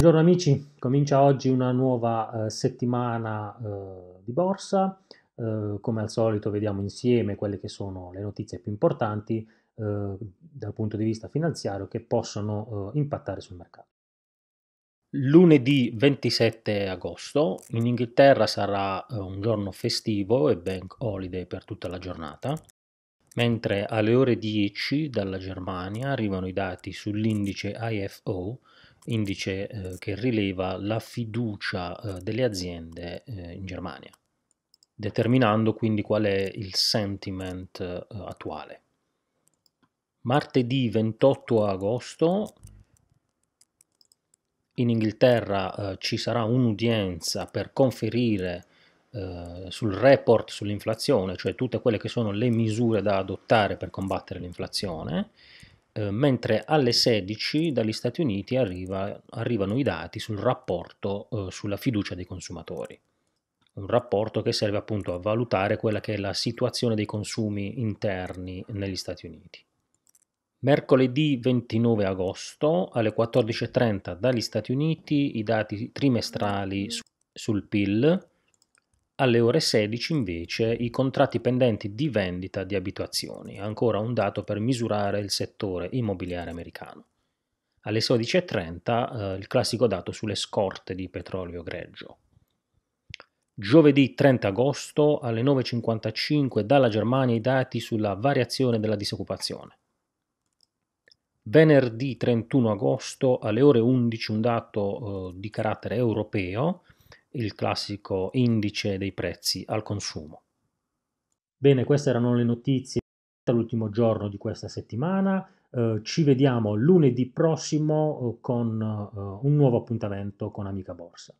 Buongiorno amici, comincia oggi una nuova eh, settimana eh, di borsa. Eh, come al solito vediamo insieme quelle che sono le notizie più importanti eh, dal punto di vista finanziario che possono eh, impattare sul mercato. Lunedì 27 agosto in Inghilterra sarà eh, un giorno festivo e bank holiday per tutta la giornata mentre alle ore 10 dalla Germania arrivano i dati sull'indice IFO indice eh, che rileva la fiducia eh, delle aziende eh, in Germania, determinando quindi qual è il sentiment eh, attuale. Martedì 28 agosto in Inghilterra eh, ci sarà un'udienza per conferire eh, sul report sull'inflazione, cioè tutte quelle che sono le misure da adottare per combattere l'inflazione, eh, mentre alle 16 dagli Stati Uniti arriva, arrivano i dati sul rapporto eh, sulla fiducia dei consumatori. Un rapporto che serve appunto a valutare quella che è la situazione dei consumi interni negli Stati Uniti. Mercoledì 29 agosto alle 14.30 dagli Stati Uniti i dati trimestrali sul PIL alle ore 16 invece i contratti pendenti di vendita di abitazioni, ancora un dato per misurare il settore immobiliare americano. Alle 16.30 eh, il classico dato sulle scorte di petrolio greggio. Giovedì 30 agosto alle 9.55 dalla Germania i dati sulla variazione della disoccupazione. Venerdì 31 agosto alle ore 11 un dato eh, di carattere europeo il classico indice dei prezzi al consumo. Bene, queste erano le notizie dall'ultimo giorno di questa settimana. Eh, ci vediamo lunedì prossimo eh, con eh, un nuovo appuntamento con Amica Borsa.